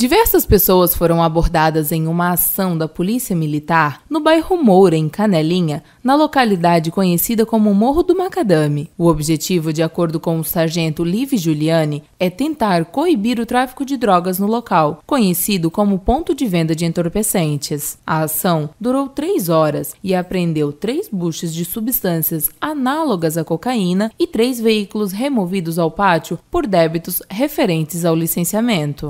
Diversas pessoas foram abordadas em uma ação da Polícia Militar no bairro Moura, em Canelinha, na localidade conhecida como Morro do Macadame. O objetivo, de acordo com o sargento Live Giuliani, é tentar coibir o tráfico de drogas no local, conhecido como ponto de venda de entorpecentes. A ação durou três horas e apreendeu três buches de substâncias análogas à cocaína e três veículos removidos ao pátio por débitos referentes ao licenciamento.